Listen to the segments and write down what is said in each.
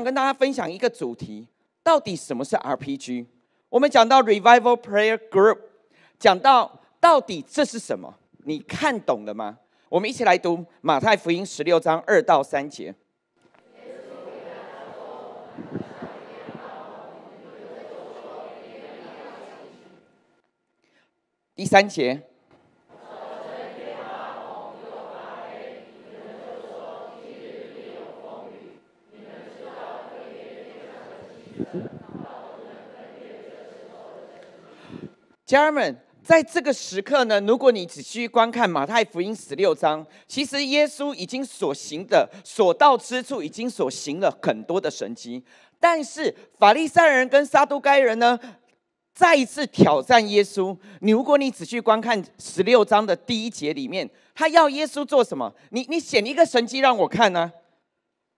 想跟大家分享一个主题，到底什么是 RPG？我们讲到 Revival Prayer Group，讲到到底这是什么？你看懂了吗？我们一起来读马太福音十六章二到三节。第三节。家人们，在这个时刻呢，如果你仔细观看马太福音十六章，其实耶稣已经所行的、所到之处，已经所行了很多的神迹。但是法利赛人跟撒都该人呢，再一次挑战耶稣。你如果你仔细观看十六章的第一节里面，他要耶稣做什么？你你显一个神迹让我看呢？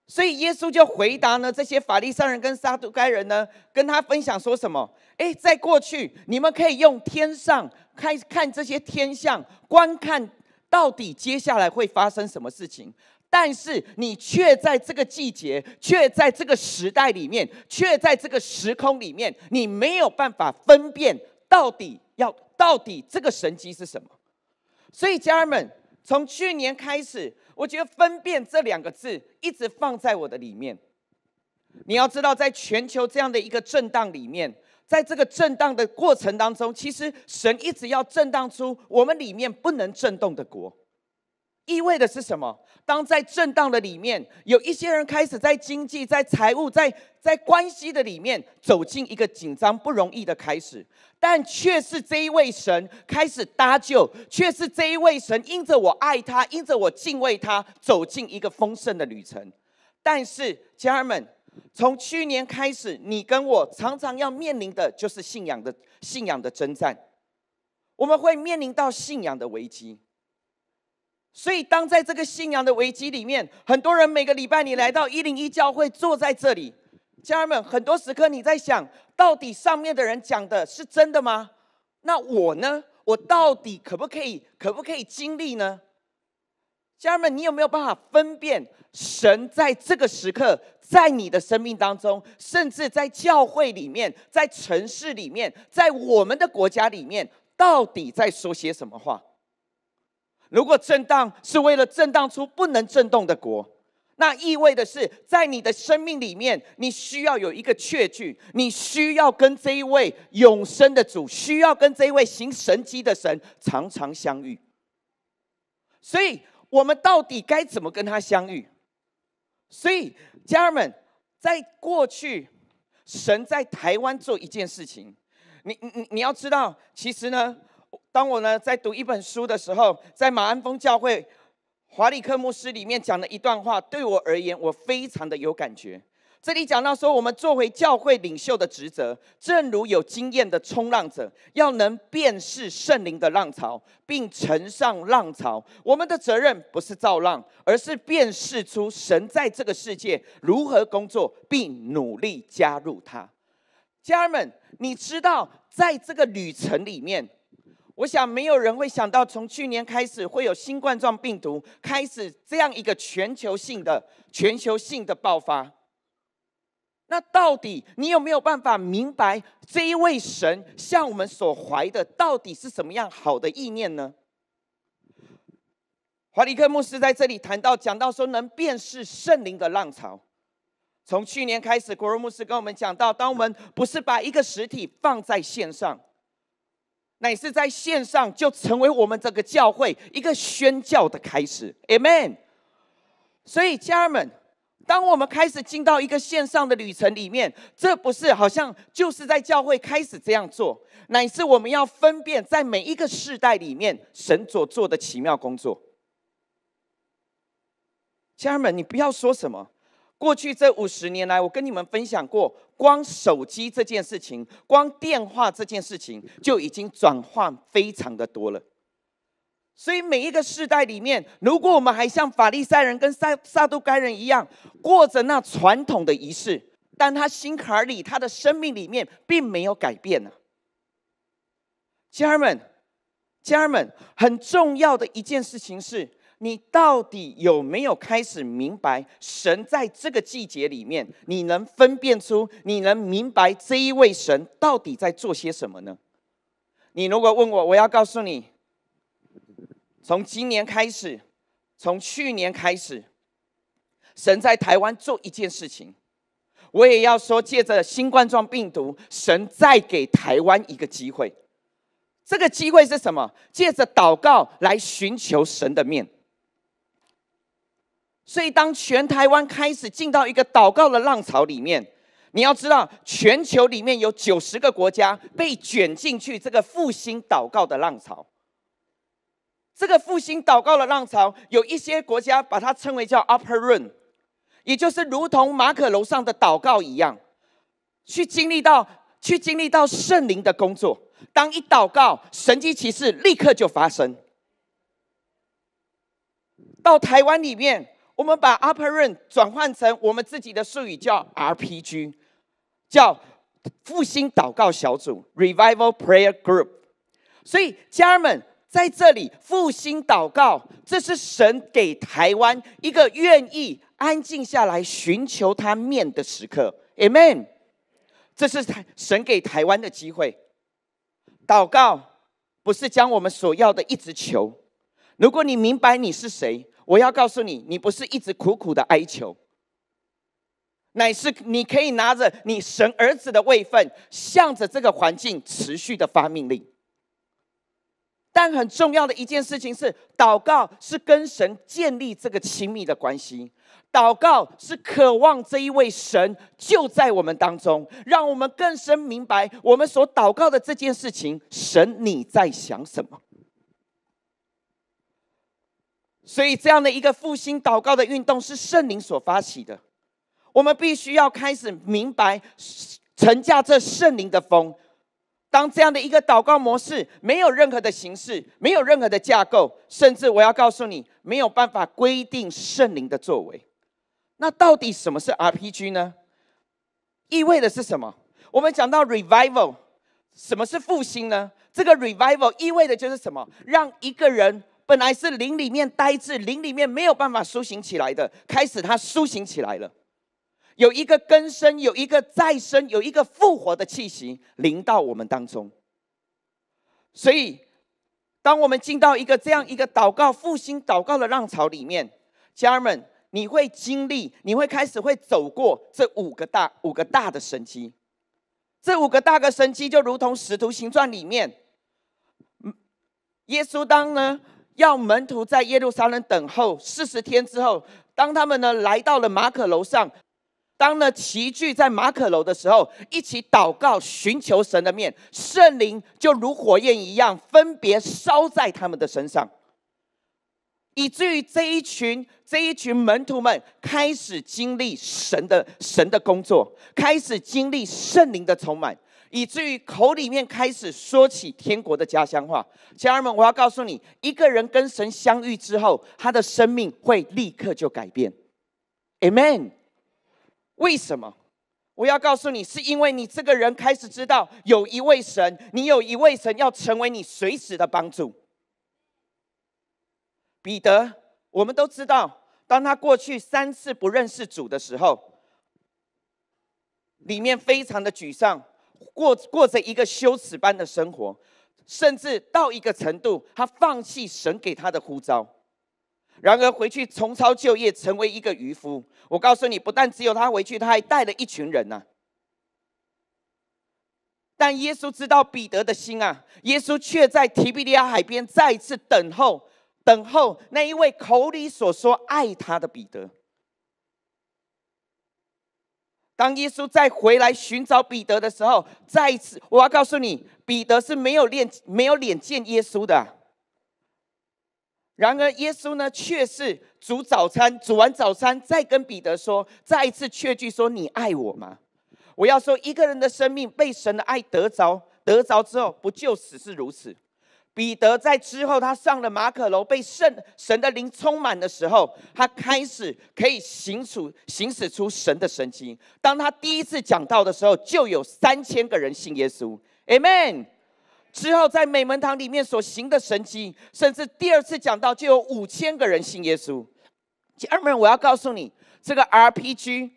所以耶稣就回答呢，这些法利赛人跟撒都该人呢，跟他分享说什么？哎，在过去你们可以用天上看看这些天象，观看到底接下来会发生什么事情。但是你却在这个季节，却在这个时代里面，却在这个时空里面，你没有办法分辨到底要到底这个神迹是什么。所以家人们。从去年开始，我觉得“分辨”这两个字一直放在我的里面。你要知道，在全球这样的一个震荡里面，在这个震荡的过程当中，其实神一直要震荡出我们里面不能震动的国。意味的是什么？当在震荡的里面，有一些人开始在经济、在财务、在在关系的里面，走进一个紧张、不容易的开始，但却是这一位神开始搭救，却是这一位神因着我爱他，因着我敬畏他，走进一个丰盛的旅程。但是，家人们，从去年开始，你跟我常常要面临的就是信仰的信仰的征战，我们会面临到信仰的危机。所以，当在这个信仰的危机里面，很多人每个礼拜你来到一零一教会坐在这里，家人们，很多时刻你在想，到底上面的人讲的是真的吗？那我呢？我到底可不可以，可不可以经历呢？家人们，你有没有办法分辨神在这个时刻在你的生命当中，甚至在教会里面，在城市里面，在我们的国家里面，到底在说些什么话？如果震荡是为了震荡出不能震动的国，那意味的是，在你的生命里面，你需要有一个确据，你需要跟这一位永生的主，需要跟这一位行神迹的神常常相遇。所以，我们到底该怎么跟他相遇？所以，家人们，在过去，神在台湾做一件事情，你你你要知道，其实呢。当我呢在读一本书的时候，在马鞍峰教会华里克牧师里面讲的一段话，对我而言，我非常的有感觉。这里讲到说，我们作为教会领袖的职责，正如有经验的冲浪者，要能辨识圣灵的浪潮，并乘上浪潮。我们的责任不是造浪，而是辨识出神在这个世界如何工作，并努力加入他。家人们，你知道，在这个旅程里面。我想没有人会想到，从去年开始会有新冠状病毒开始这样一个全球性的、全球性的爆发。那到底你有没有办法明白这一位神向我们所怀的到底是什么样好的意念呢？怀里克牧师在这里谈到、讲到说，能辨识圣灵的浪潮。从去年开始，国荣牧师跟我们讲到，当我们不是把一个实体放在线上。乃是在线上就成为我们这个教会一个宣教的开始，Amen。所以家人们，当我们开始进到一个线上的旅程里面，这不是好像就是在教会开始这样做，乃是我们要分辨在每一个世代里面神所做的奇妙工作。家人们，你不要说什么。过去这五十年来，我跟你们分享过，光手机这件事情，光电话这件事情，就已经转换非常的多了。所以每一个世代里面，如果我们还像法利赛人跟撒撒都该人一样，过着那传统的仪式，但他心坎里、他的生命里面，并没有改变啊。家人们，家人们，很重要的一件事情是。你到底有没有开始明白神在这个季节里面，你能分辨出，你能明白这一位神到底在做些什么呢？你如果问我，我要告诉你，从今年开始，从去年开始，神在台湾做一件事情，我也要说借着新冠状病毒，神再给台湾一个机会。这个机会是什么？借着祷告来寻求神的面。所以，当全台湾开始进到一个祷告的浪潮里面，你要知道，全球里面有九十个国家被卷进去这个复兴祷告的浪潮。这个复兴祷告的浪潮，有一些国家把它称为叫 Upper Room，也就是如同马可楼上的祷告一样，去经历到去经历到圣灵的工作。当一祷告，神机骑士立刻就发生。到台湾里面。我们把 upper room 转换成我们自己的术语，叫 RPG，叫复兴祷告小组 （Revival Prayer Group）。所以，家人们在这里复兴祷告，这是神给台湾一个愿意安静下来寻求他面的时刻。Amen。这是神给台湾的机会。祷告不是将我们所要的一直求。如果你明白你是谁。我要告诉你，你不是一直苦苦的哀求，乃是你可以拿着你神儿子的位分，向着这个环境持续的发命令。但很重要的一件事情是，祷告是跟神建立这个亲密的关系，祷告是渴望这一位神就在我们当中，让我们更深明白我们所祷告的这件事情，神你在想什么？所以，这样的一个复兴祷告的运动是圣灵所发起的。我们必须要开始明白乘驾这圣灵的风。当这样的一个祷告模式没有任何的形式，没有任何的架构，甚至我要告诉你，没有办法规定圣灵的作为。那到底什么是 RPG 呢？意味的是什么？我们讲到 revival，什么是复兴呢？这个 revival 意味的就是什么？让一个人。本来是林里面呆滞，林里面没有办法苏醒起来的，开始它苏醒起来了，有一个根生，有一个再生，有一个复活的气息临到我们当中。所以，当我们进到一个这样一个祷告复兴祷告的浪潮里面，家人们，你会经历，你会开始会走过这五个大五个大的神机。这五个大的神机就如同使徒行传里面，耶稣当呢。要门徒在耶路撒冷等候四十天之后，当他们呢来到了马可楼上，当呢齐聚在马可楼的时候，一起祷告寻求神的面，圣灵就如火焰一样分别烧在他们的身上，以至于这一群这一群门徒们开始经历神的神的工作，开始经历圣灵的充满。以至于口里面开始说起天国的家乡话，家人们，我要告诉你，一个人跟神相遇之后，他的生命会立刻就改变。Amen。为什么？我要告诉你，是因为你这个人开始知道有一位神，你有一位神要成为你随时的帮助。彼得，我们都知道，当他过去三次不认识主的时候，里面非常的沮丧。过过着一个羞耻般的生活，甚至到一个程度，他放弃神给他的呼召，然而回去重操旧业，成为一个渔夫。我告诉你，不但只有他回去，他还带了一群人啊。但耶稣知道彼得的心啊，耶稣却在提比利亚海边再次等候，等候那一位口里所说爱他的彼得。当耶稣再回来寻找彼得的时候，再一次，我要告诉你，彼得是没有脸、没有脸见耶稣的。然而，耶稣呢，却是煮早餐，煮完早餐再跟彼得说，再一次确据说：“你爱我吗？”我要说，一个人的生命被神的爱得着，得着之后，不就只是如此？彼得在之后，他上了马可楼，被圣神的灵充满的时候，他开始可以行出、行使出神的神奇。当他第一次讲到的时候，就有三千个人信耶稣。Amen。之后在美门堂里面所行的神奇，甚至第二次讲到就有五千个人信耶稣。阿们，我要告诉你，这个 RPG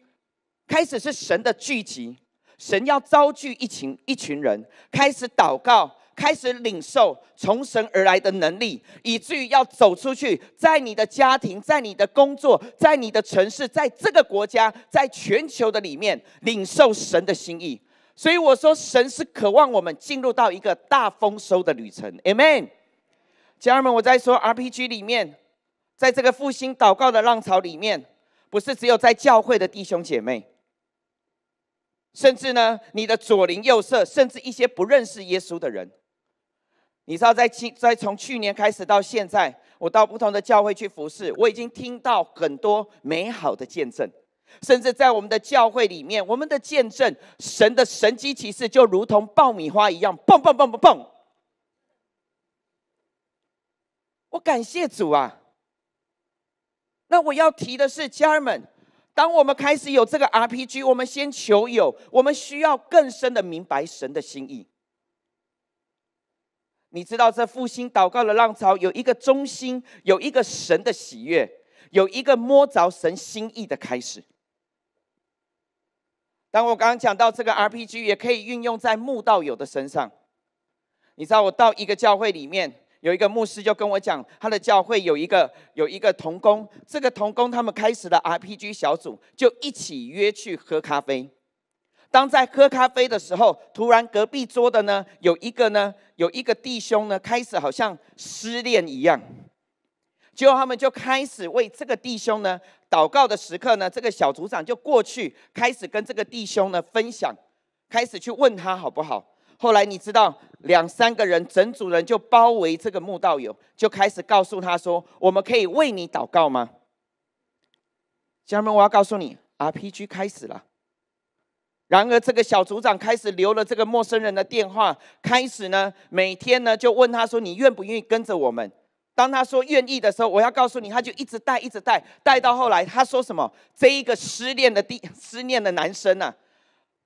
开始是神的聚集，神要召聚一群一群人，开始祷告。开始领受从神而来的能力，以至于要走出去，在你的家庭，在你的工作，在你的城市，在这个国家，在全球的里面领受神的心意。所以我说，神是渴望我们进入到一个大丰收的旅程。Amen，家人们，我在说 RPG 里面，在这个复兴祷告的浪潮里面，不是只有在教会的弟兄姐妹，甚至呢，你的左邻右舍，甚至一些不认识耶稣的人。你知道，在去在从去年开始到现在，我到不同的教会去服侍，我已经听到很多美好的见证，甚至在我们的教会里面，我们的见证，神的神机骑士就如同爆米花一样，蹦蹦蹦蹦蹦。我感谢主啊！那我要提的是，家人们，当我们开始有这个 RPG，我们先求有，我们需要更深的明白神的心意。你知道这复兴祷告的浪潮有一个中心，有一个神的喜悦，有一个摸着神心意的开始。当我刚刚讲到这个 RPG，也可以运用在牧道友的身上。你知道，我到一个教会里面，有一个牧师就跟我讲，他的教会有一个有一个童工，这个童工他们开始了 RPG 小组，就一起约去喝咖啡。当在喝咖啡的时候，突然隔壁桌的呢有一个呢有一个弟兄呢开始好像失恋一样，结果他们就开始为这个弟兄呢祷告的时刻呢，这个小组长就过去开始跟这个弟兄呢分享，开始去问他好不好。后来你知道两三个人整组人就包围这个慕道友，就开始告诉他说：“我们可以为你祷告吗？”家人们，我要告诉你，RPG 开始了。然而，这个小组长开始留了这个陌生人的电话，开始呢，每天呢就问他说：“你愿不愿意跟着我们？”当他说愿意的时候，我要告诉你，他就一直带，一直带，带到后来，他说什么？这一个失恋的第失恋的男生呢，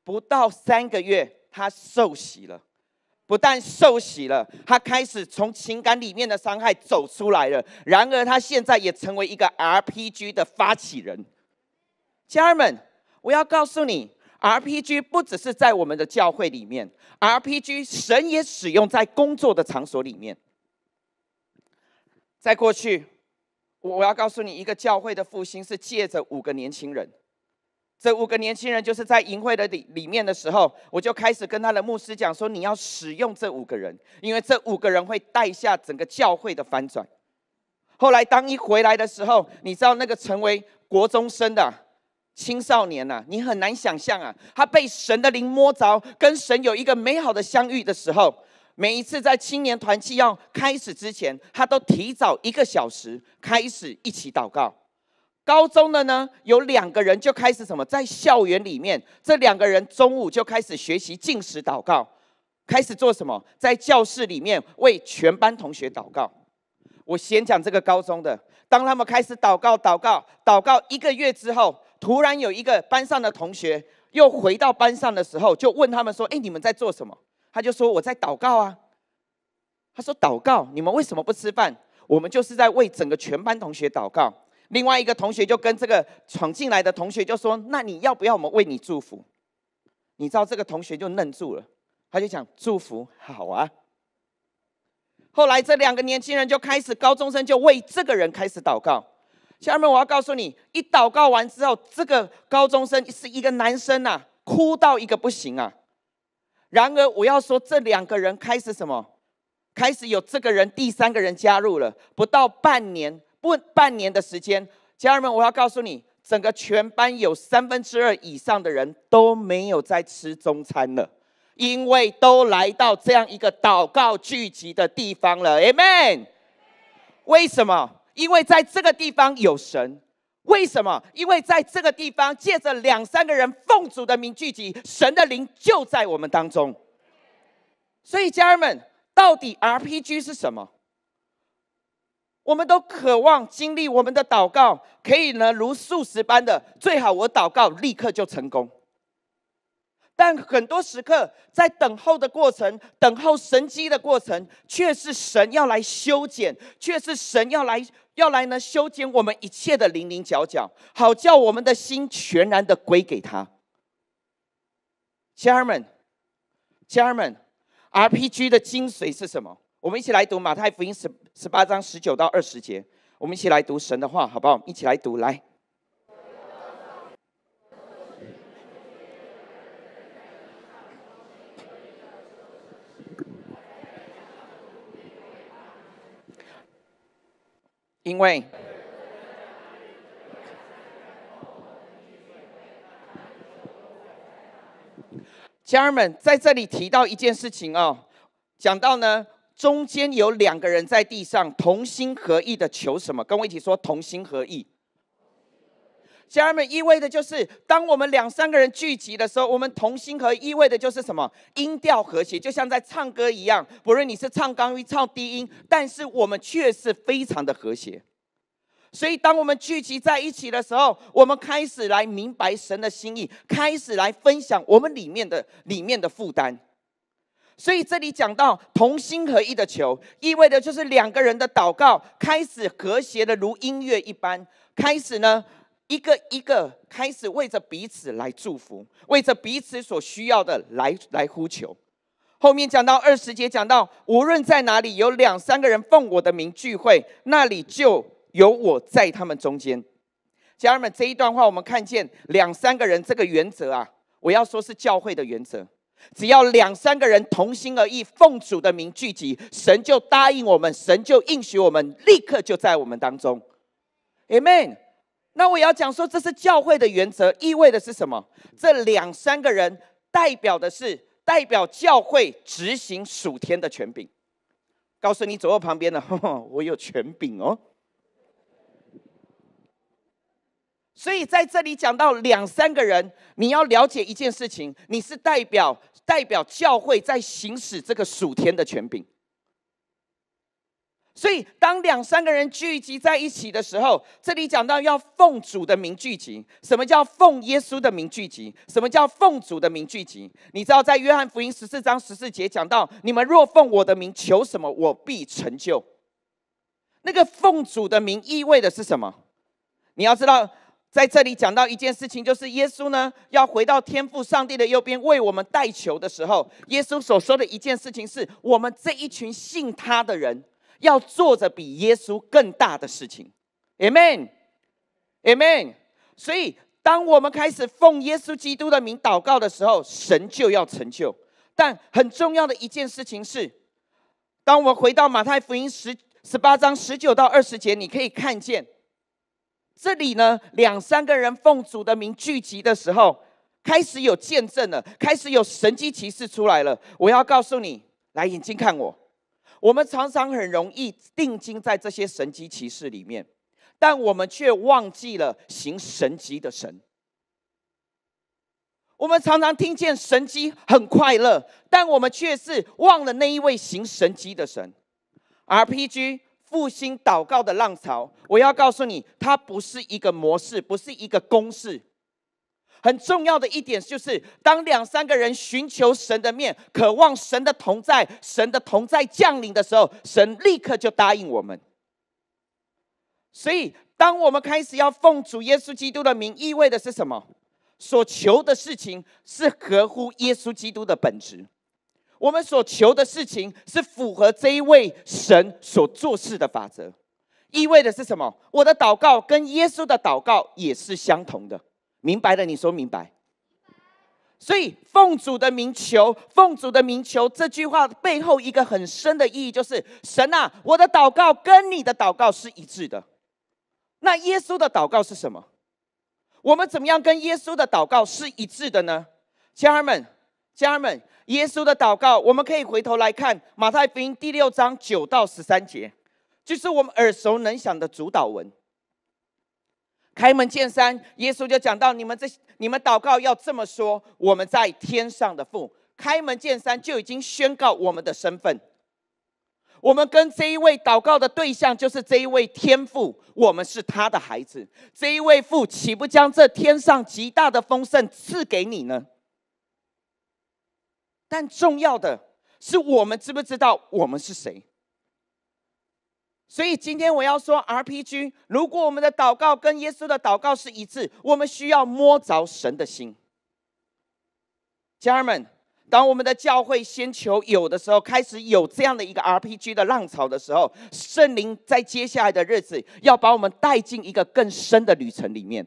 不到三个月，他受洗了，不但受洗了，他开始从情感里面的伤害走出来了。然而，他现在也成为一个 RPG 的发起人。家人们，我要告诉你。RPG 不只是在我们的教会里面，RPG 神也使用在工作的场所里面。在过去，我我要告诉你一个教会的复兴是借着五个年轻人。这五个年轻人就是在营会的里里面的时候，我就开始跟他的牧师讲说：你要使用这五个人，因为这五个人会带下整个教会的翻转。后来当一回来的时候，你知道那个成为国中生的。青少年呐，你很难想象啊，他被神的灵摸着，跟神有一个美好的相遇的时候。每一次在青年团契要开始之前，他都提早一个小时开始一起祷告。高中的呢，有两个人就开始什么，在校园里面，这两个人中午就开始学习进食祷告，开始做什么？在教室里面为全班同学祷告。我先讲这个高中的，当他们开始祷告、祷告、祷告一个月之后。突然有一个班上的同学又回到班上的时候，就问他们说：“哎，你们在做什么？”他就说：“我在祷告啊。”他说：“祷告，你们为什么不吃饭？我们就是在为整个全班同学祷告。”另外一个同学就跟这个闯进来的同学就说：“那你要不要我们为你祝福？”你知道这个同学就愣住了，他就讲：“祝福好啊。”后来这两个年轻人就开始，高中生就为这个人开始祷告。家人们，我要告诉你，一祷告完之后，这个高中生是一个男生呐，哭到一个不行啊。然而，我要说，这两个人开始什么？开始有这个人，第三个人加入了。不到半年，不半年的时间，家人们，我要告诉你，整个全班有三分之二以上的人都没有在吃中餐了，因为都来到这样一个祷告聚集的地方了。Amen。为什么？因为在这个地方有神，为什么？因为在这个地方借着两三个人奉主的名聚集，神的灵就在我们当中。所以家人们，到底 RPG 是什么？我们都渴望经历我们的祷告，可以呢如数十般的最好，我祷告立刻就成功。但很多时刻在等候的过程，等候神机的过程，却是神要来修剪，却是神要来。要来呢，修剪我们一切的零零角角，好叫我们的心全然的归给他。家人们，家人们，RPG 的精髓是什么？我们一起来读马太福音十十八章十九到二十节。我们一起来读神的话，好不好？我们一起来读，来。因为，家人们在这里提到一件事情哦，讲到呢，中间有两个人在地上同心合意的求什么？跟我一起说，同心合意。家人们，意味的就是，当我们两三个人聚集的时候，我们同心合意味的就是什么？音调和谐，就像在唱歌一样。不论你是唱高音、唱低音，但是我们却是非常的和谐。所以，当我们聚集在一起的时候，我们开始来明白神的心意，开始来分享我们里面的、里面的负担。所以，这里讲到同心合一的球，意味的就是两个人的祷告开始和谐的如音乐一般，开始呢。一个一个开始为着彼此来祝福，为着彼此所需要的来来呼求。后面讲到二十节，讲到无论在哪里，有两三个人奉我的名聚会，那里就有我在他们中间。家人们，这一段话我们看见两三个人这个原则啊，我要说是教会的原则。只要两三个人同心而意，奉主的名聚集，神就答应我们，神就应许我们，立刻就在我们当中。Amen。那我要讲说，这是教会的原则，意味的是什么？这两三个人代表的是代表教会执行属天的权柄，告诉你，左右旁边的，我有权柄哦。所以在这里讲到两三个人，你要了解一件事情，你是代表代表教会在行使这个属天的权柄。所以，当两三个人聚集在一起的时候，这里讲到要奉主的名聚集。什么叫奉耶稣的名聚集？什么叫奉主的名聚集？你知道，在约翰福音十四章十四节讲到：“你们若奉我的名求什么，我必成就。”那个奉主的名意味的是什么？你要知道，在这里讲到一件事情，就是耶稣呢要回到天父上帝的右边为我们代求的时候，耶稣所说的一件事情是我们这一群信他的人。要做着比耶稣更大的事情，Amen，Amen。所以，当我们开始奉耶稣基督的名祷告的时候，神就要成就。但很重要的一件事情是，当我们回到马太福音十、十八章十九到二十节，你可以看见，这里呢，两三个人奉主的名聚集的时候，开始有见证了，开始有神机骑士出来了。我要告诉你，来，眼睛看我。我们常常很容易定睛在这些神迹骑士里面，但我们却忘记了行神迹的神。我们常常听见神迹很快乐，但我们却是忘了那一位行神迹的神。RPG 复兴祷告的浪潮，我要告诉你，它不是一个模式，不是一个公式。很重要的一点就是，当两三个人寻求神的面，渴望神的同在，神的同在降临的时候，神立刻就答应我们。所以，当我们开始要奉主耶稣基督的名意味的是什么？所求的事情是合乎耶稣基督的本质。我们所求的事情是符合这一位神所做事的法则。意味的是什么？我的祷告跟耶稣的祷告也是相同的。明白了，你说明白。所以，奉主的名求，奉主的名求，这句话背后一个很深的意义，就是神啊，我的祷告跟你的祷告是一致的。那耶稣的祷告是什么？我们怎么样跟耶稣的祷告是一致的呢？家人们，家人们，耶稣的祷告，我们可以回头来看马太福音第六章九到十三节，就是我们耳熟能详的主导文。开门见山，耶稣就讲到：“你们这，你们祷告要这么说，我们在天上的父。”开门见山就已经宣告我们的身份。我们跟这一位祷告的对象就是这一位天父，我们是他的孩子。这一位父岂不将这天上极大的丰盛赐给你呢？但重要的是，我们知不知道我们是谁？所以今天我要说，RPG。如果我们的祷告跟耶稣的祷告是一致，我们需要摸着神的心。家人们，当我们的教会先求有的时候，开始有这样的一个 RPG 的浪潮的时候，圣灵在接下来的日子要把我们带进一个更深的旅程里面。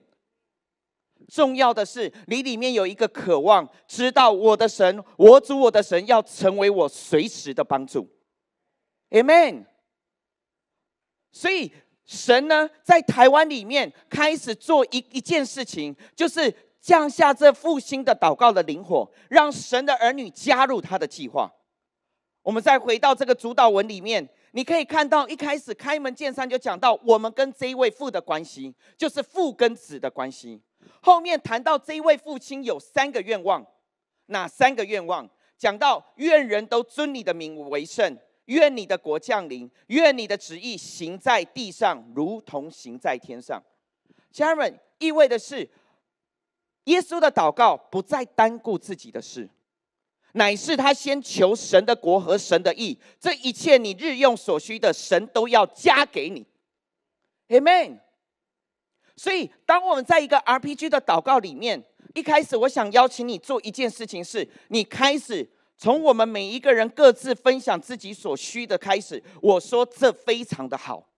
重要的是，你里面有一个渴望，知道我的神，我主我的神要成为我随时的帮助。Amen。所以，神呢，在台湾里面开始做一一件事情，就是降下这复兴的祷告的灵火，让神的儿女加入他的计划。我们再回到这个主导文里面，你可以看到一开始开门见山就讲到我们跟这一位父的关系，就是父跟子的关系。后面谈到这一位父亲有三个愿望，哪三个愿望？讲到愿人都尊你的名为圣。愿你的国降临，愿你的旨意行在地上，如同行在天上。家人们，意味的是，耶稣的祷告不再单顾自己的事，乃是他先求神的国和神的意。这一切你日用所需的，神都要加给你。Amen。所以，当我们在一个 RPG 的祷告里面，一开始，我想邀请你做一件事情，是你开始。从我们每一个人各自分享自己所需的开始，我说这非常的好。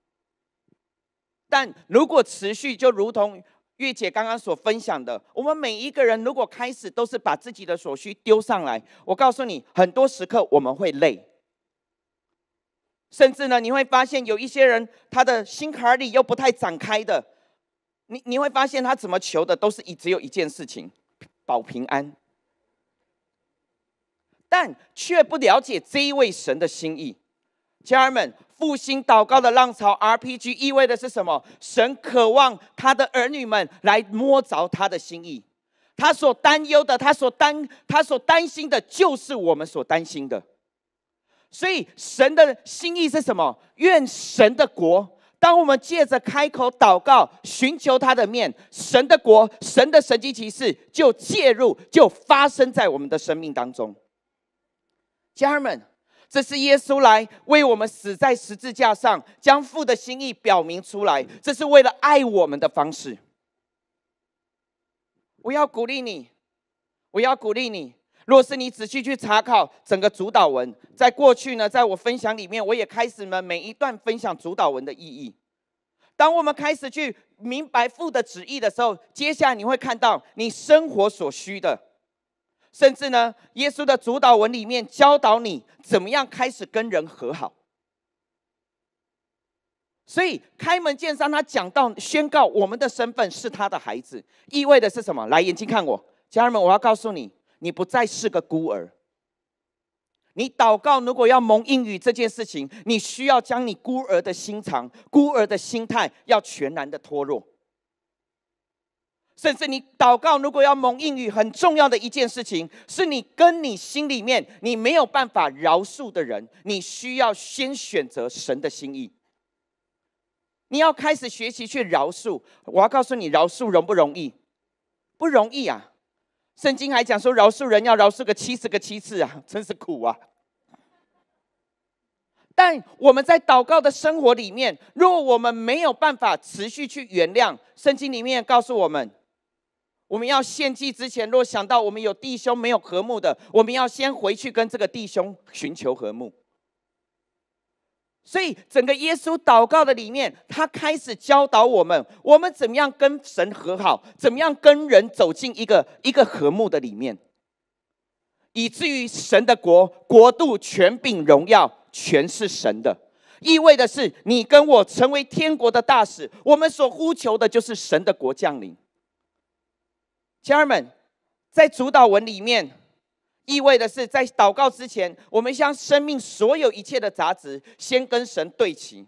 但如果持续，就如同月姐刚刚所分享的，我们每一个人如果开始都是把自己的所需丢上来，我告诉你，很多时刻我们会累，甚至呢，你会发现有一些人他的心坎里又不太展开的，你你会发现他怎么求的都是一只有一件事情，保平安。但却不了解这一位神的心意，家人们，复兴祷告的浪潮 RPG 意味的是什么？神渴望他的儿女们来摸着他的心意，他所担忧的，他所担，他所担心的，就是我们所担心的。所以，神的心意是什么？愿神的国，当我们借着开口祷告，寻求他的面，神的国，神的神迹奇事就介入，就发生在我们的生命当中。家人们，这是耶稣来为我们死在十字架上，将父的心意表明出来。这是为了爱我们的方式。我要鼓励你，我要鼓励你。若是你仔细去查考整个主导文，在过去呢，在我分享里面，我也开始呢每一段分享主导文的意义。当我们开始去明白父的旨意的时候，接下来你会看到你生活所需的。甚至呢，耶稣的主导文里面教导你怎么样开始跟人和好。所以开门见山，他讲到宣告我们的身份是他的孩子，意味的是什么？来，眼睛看我，家人们，我要告诉你，你不再是个孤儿。你祷告如果要蒙应语这件事情，你需要将你孤儿的心肠、孤儿的心态，要全然的脱落。甚至你祷告，如果要蒙应语，很重要的一件事情是，你跟你心里面你没有办法饶恕的人，你需要先选择神的心意。你要开始学习去饶恕。我要告诉你，饶恕容不容易？不容易啊！圣经还讲说，饶恕人要饶恕个七十个七次啊，真是苦啊！但我们在祷告的生活里面，如果我们没有办法持续去原谅，圣经里面告诉我们。我们要献祭之前，若想到我们有弟兄没有和睦的，我们要先回去跟这个弟兄寻求和睦。所以，整个耶稣祷告的里面，他开始教导我们，我们怎么样跟神和好，怎么样跟人走进一个一个和睦的里面，以至于神的国、国度、权柄、荣耀，全是神的。意味的是，你跟我成为天国的大使，我们所呼求的就是神的国降临。家人们，在主导文里面，意味的是在祷告之前，我们将生命所有一切的杂质先跟神对齐。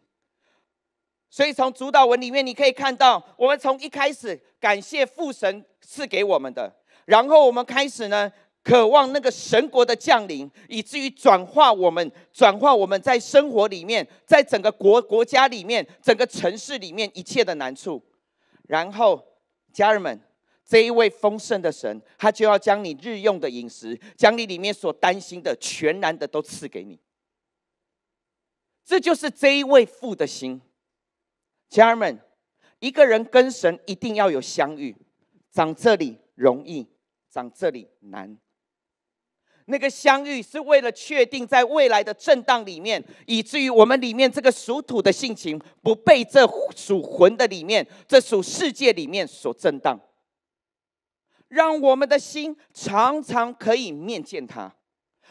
所以从主导文里面，你可以看到，我们从一开始感谢父神赐给我们的，然后我们开始呢，渴望那个神国的降临，以至于转化我们，转化我们在生活里面，在整个国国家里面，整个城市里面一切的难处。然后，家人们。这一位丰盛的神，他就要将你日用的饮食，将你里面所担心的全然的都赐给你。这就是这一位父的心。家人们，一个人跟神一定要有相遇。长这里容易，长这里难。那个相遇是为了确定在未来的震荡里面，以至于我们里面这个属土的性情，不被这属魂的里面、这属世界里面所震荡。让我们的心常常可以面见他。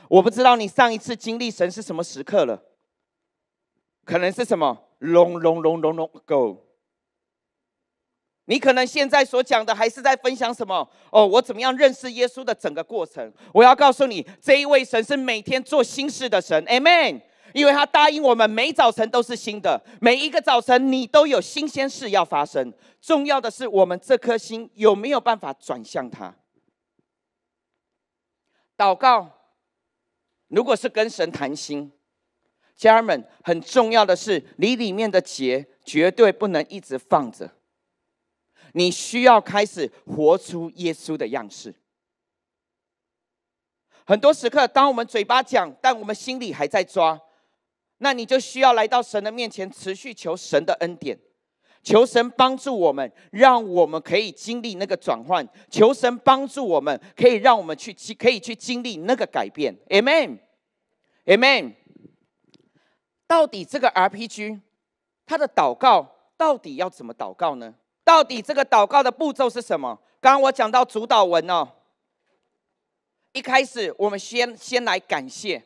我不知道你上一次经历神是什么时刻了。可能是什么？隆隆隆隆隆，Go！你可能现在所讲的还是在分享什么？哦，我怎么样认识耶稣的整个过程？我要告诉你，这一位神是每天做心事的神，Amen。因为他答应我们，每早晨都是新的，每一个早晨你都有新鲜事要发生。重要的是，我们这颗心有没有办法转向他？祷告，如果是跟神谈心，家人们，很重要的是，你里面的结绝对不能一直放着，你需要开始活出耶稣的样式。很多时刻，当我们嘴巴讲，但我们心里还在抓。那你就需要来到神的面前，持续求神的恩典，求神帮助我们，让我们可以经历那个转换；求神帮助我们，可以让我们去去可以去经历那个改变。Amen，Amen。到底这个 RPG，它的祷告到底要怎么祷告呢？到底这个祷告的步骤是什么？刚刚我讲到主导文哦，一开始我们先先来感谢。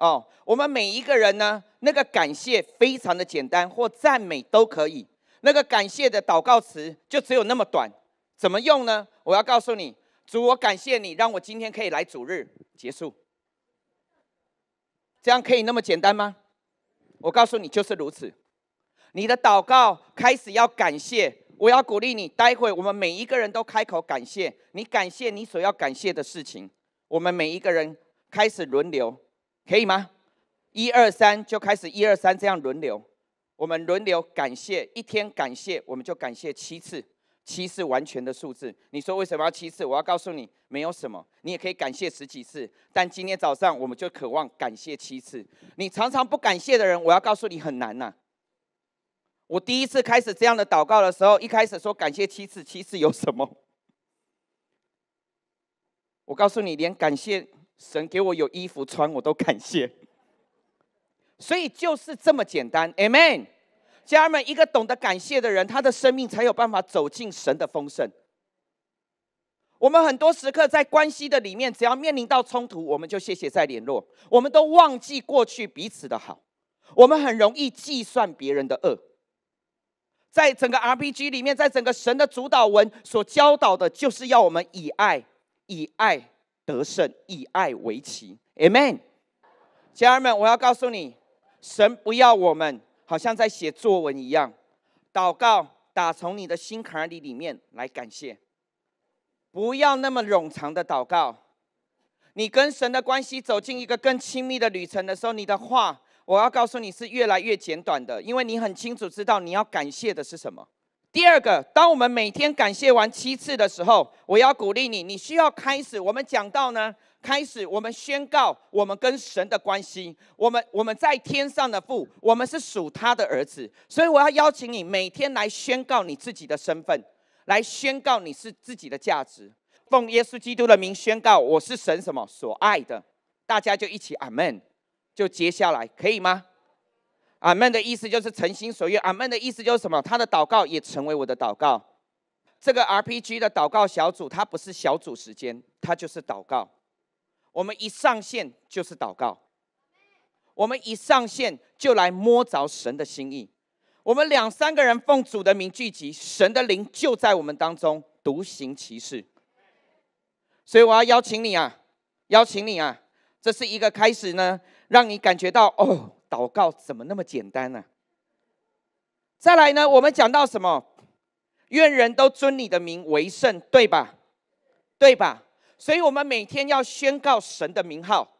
哦，我们每一个人呢，那个感谢非常的简单，或赞美都可以。那个感谢的祷告词就只有那么短，怎么用呢？我要告诉你，主，我感谢你，让我今天可以来主日结束。这样可以那么简单吗？我告诉你，就是如此。你的祷告开始要感谢，我要鼓励你，待会我们每一个人都开口感谢你，感谢你所要感谢的事情。我们每一个人开始轮流。可以吗？一二三就开始，一二三这样轮流，我们轮流感谢，一天感谢我们就感谢七次，七是完全的数字。你说为什么要七次？我要告诉你，没有什么，你也可以感谢十几次。但今天早上我们就渴望感谢七次。你常常不感谢的人，我要告诉你很难呐。我第一次开始这样的祷告的时候，一开始说感谢七次，七次有什么？我告诉你，连感谢。神给我有衣服穿，我都感谢。所以就是这么简单，e n 家人们，一个懂得感谢的人，他的生命才有办法走进神的丰盛。我们很多时刻在关系的里面，只要面临到冲突，我们就谢谢再联络，我们都忘记过去彼此的好，我们很容易计算别人的恶。在整个 RPG 里面，在整个神的主导文所教导的，就是要我们以爱，以爱。得胜以爱为旗，Amen。家人们，我要告诉你，神不要我们好像在写作文一样，祷告打从你的心坎里里面来感谢，不要那么冗长的祷告。你跟神的关系走进一个更亲密的旅程的时候，你的话，我要告诉你是越来越简短的，因为你很清楚知道你要感谢的是什么。第二个，当我们每天感谢完七次的时候，我要鼓励你，你需要开始。我们讲到呢，开始我们宣告我们跟神的关系，我们我们在天上的父，我们是属他的儿子。所以我要邀请你每天来宣告你自己的身份，来宣告你是自己的价值。奉耶稣基督的名宣告，我是神什么所爱的。大家就一起阿门。就接下来可以吗？阿门的意思就是诚心所愿。阿门的意思就是什么？他的祷告也成为我的祷告。这个 RPG 的祷告小组，它不是小组时间，它就是祷告。我们一上线就是祷告，我们一上线就来摸着神的心意。我们两三个人奉主的名聚集，神的灵就在我们当中独行其事。所以我要邀请你啊，邀请你啊，这是一个开始呢，让你感觉到哦。祷告怎么那么简单呢？再来呢？我们讲到什么？愿人都尊你的名为圣，对吧？对吧？所以，我们每天要宣告神的名号。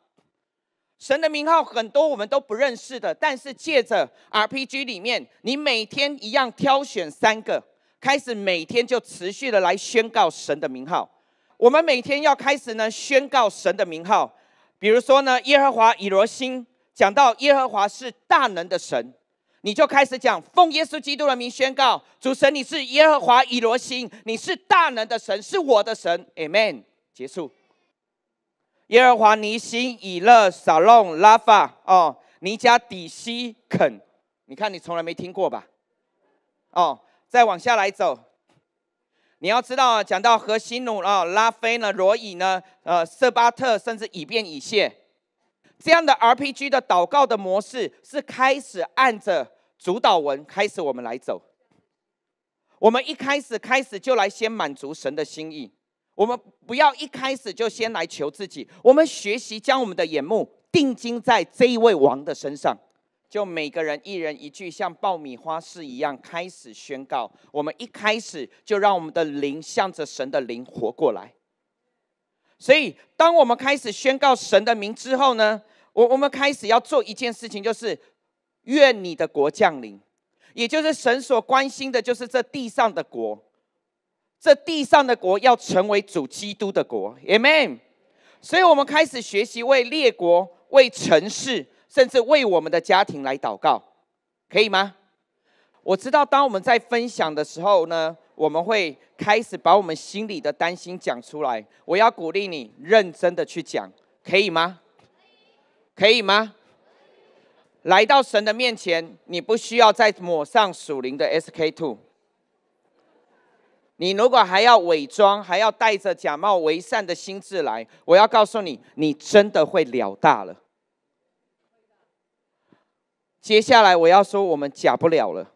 神的名号很多，我们都不认识的。但是，借着 RPG 里面，你每天一样挑选三个，开始每天就持续的来宣告神的名号。我们每天要开始呢，宣告神的名号，比如说呢，耶和华以罗星，讲到耶和华是大能的神，你就开始讲奉耶稣基督的名宣告，主神你是耶和华以罗心，你是大能的神，是我的神，Amen。结束。耶和华尼新以勒撒弄拉法哦，尼加底西肯，你看你从来没听过吧？哦，再往下来走，你要知道，讲到何西努啊、拉菲呢、罗以呢、呃、色巴特，甚至以便、以谢。这样的 RPG 的祷告的模式是开始按着主导文开始，我们来走。我们一开始开始就来先满足神的心意，我们不要一开始就先来求自己。我们学习将我们的眼目定睛在这一位王的身上。就每个人一人一句，像爆米花式一样开始宣告。我们一开始就让我们的灵向着神的灵活过来。所以，当我们开始宣告神的名之后呢？我我们开始要做一件事情，就是愿你的国降临，也就是神所关心的，就是这地上的国，这地上的国要成为主基督的国，Amen。所以，我们开始学习为列国、为城市，甚至为我们的家庭来祷告，可以吗？我知道，当我们在分享的时候呢，我们会开始把我们心里的担心讲出来。我要鼓励你，认真的去讲，可以吗？可以吗？来到神的面前，你不需要再抹上属灵的 SK Two。你如果还要伪装，还要带着假冒为善的心智来，我要告诉你，你真的会了大了。接下来我要说，我们假不了了。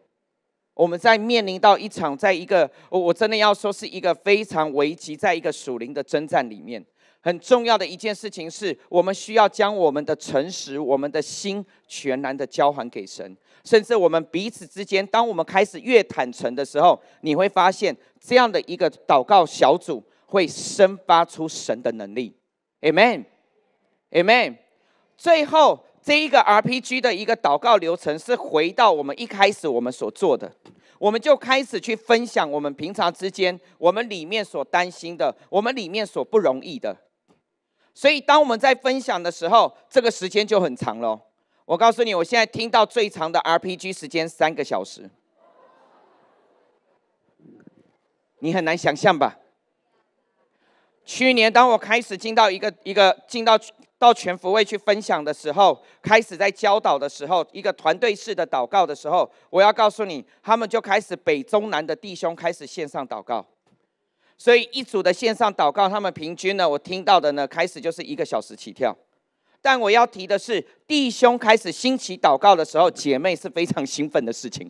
我们在面临到一场，在一个，我我真的要说是一个非常危急，在一个属灵的征战里面。很重要的一件事情是我们需要将我们的诚实、我们的心全然的交还给神，甚至我们彼此之间，当我们开始越坦诚的时候，你会发现这样的一个祷告小组会生发出神的能力。Amen，Amen。最后，这一个 RPG 的一个祷告流程是回到我们一开始我们所做的，我们就开始去分享我们平常之间我们里面所担心的，我们里面所不容易的。所以，当我们在分享的时候，这个时间就很长了。我告诉你，我现在听到最长的 RPG 时间三个小时，你很难想象吧？去年，当我开始进到一个一个进到到全服位去分享的时候，开始在教导的时候，一个团队式的祷告的时候，我要告诉你，他们就开始北中南的弟兄开始线上祷告。所以一组的线上祷告，他们平均呢，我听到的呢，开始就是一个小时起跳。但我要提的是，弟兄开始兴起祷告的时候，姐妹是非常兴奋的事情。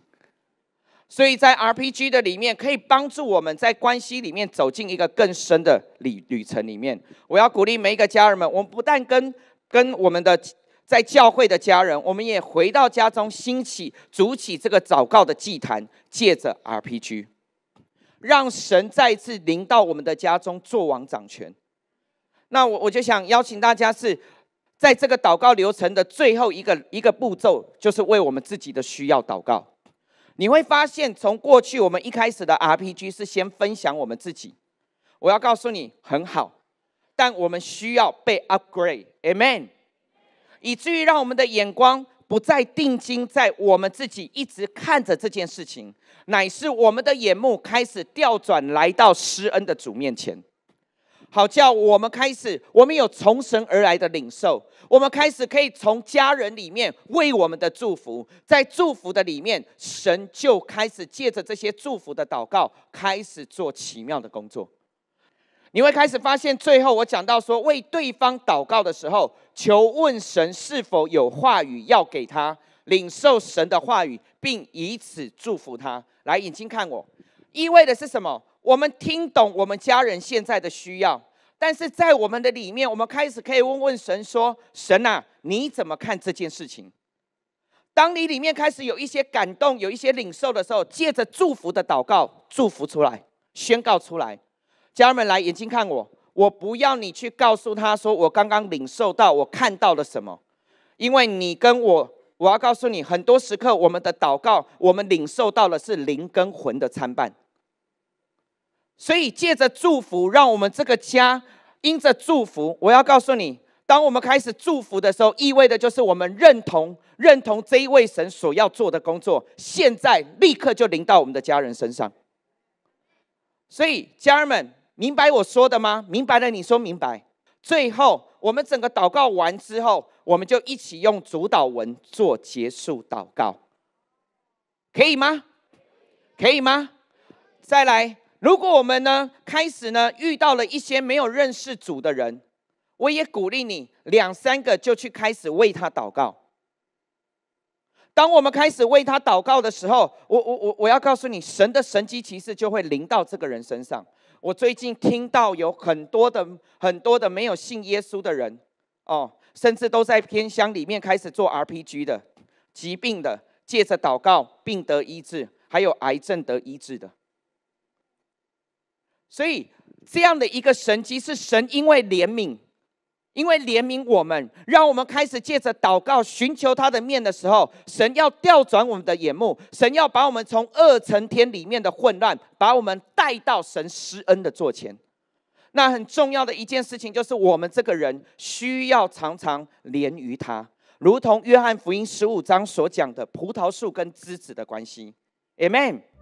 所以在 RPG 的里面，可以帮助我们在关系里面走进一个更深的旅旅程里面。我要鼓励每一个家人们，我们不但跟跟我们的在教会的家人，我们也回到家中兴起组起这个祷告的祭坛，借着 RPG。让神再一次临到我们的家中做王掌权。那我我就想邀请大家是在这个祷告流程的最后一个一个步骤，就是为我们自己的需要祷告。你会发现，从过去我们一开始的 RPG 是先分享我们自己。我要告诉你，很好，但我们需要被 upgrade，Amen，以至于让我们的眼光。不再定睛在我们自己，一直看着这件事情，乃是我们的眼目开始调转来到施恩的主面前，好叫我们开始，我们有从神而来的领受，我们开始可以从家人里面为我们的祝福，在祝福的里面，神就开始借着这些祝福的祷告，开始做奇妙的工作。你会开始发现，最后我讲到说，为对方祷告的时候，求问神是否有话语要给他领受神的话语，并以此祝福他。来，眼睛看我，意味的是什么？我们听懂我们家人现在的需要，但是在我们的里面，我们开始可以问问神说：“神啊，你怎么看这件事情？”当你里面开始有一些感动，有一些领受的时候，借着祝福的祷告，祝福出来，宣告出来。家人们，来，眼睛看我。我不要你去告诉他说，我刚刚领受到我看到了什么，因为你跟我，我要告诉你，很多时刻我们的祷告，我们领受到的是灵跟魂的参半。所以借着祝福，让我们这个家，因着祝福，我要告诉你，当我们开始祝福的时候，意味的就是我们认同认同这一位神所要做的工作，现在立刻就临到我们的家人身上。所以，家人们。明白我说的吗？明白了，你说明白。最后，我们整个祷告完之后，我们就一起用主导文做结束祷告，可以吗？可以吗？再来，如果我们呢开始呢遇到了一些没有认识主的人，我也鼓励你两三个就去开始为他祷告。当我们开始为他祷告的时候，我我我我要告诉你，神的神机骑士就会临到这个人身上。我最近听到有很多的、很多的没有信耶稣的人，哦，甚至都在偏乡里面开始做 RPG 的、疾病的，借着祷告病得医治，还有癌症得医治的。所以这样的一个神迹是神因为怜悯。因为怜悯我们，让我们开始借着祷告寻求他的面的时候，神要调转我们的眼目，神要把我们从二层天里面的混乱，把我们带到神施恩的座前。那很重要的一件事情，就是我们这个人需要常常连于他，如同约翰福音十五章所讲的葡萄树跟枝子的关系。Amen。